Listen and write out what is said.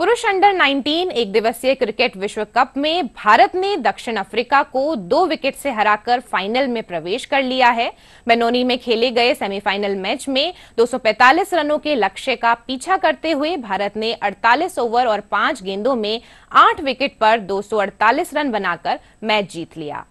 पुरुष अंडर 19 एक दिवसीय क्रिकेट विश्व कप में भारत ने दक्षिण अफ्रीका को दो विकेट से हराकर फाइनल में प्रवेश कर लिया है बेनोनी में खेले गए सेमीफाइनल मैच में 245 रनों के लक्ष्य का पीछा करते हुए भारत ने 48 ओवर और पांच गेंदों में आठ विकेट पर 248 रन बनाकर मैच जीत लिया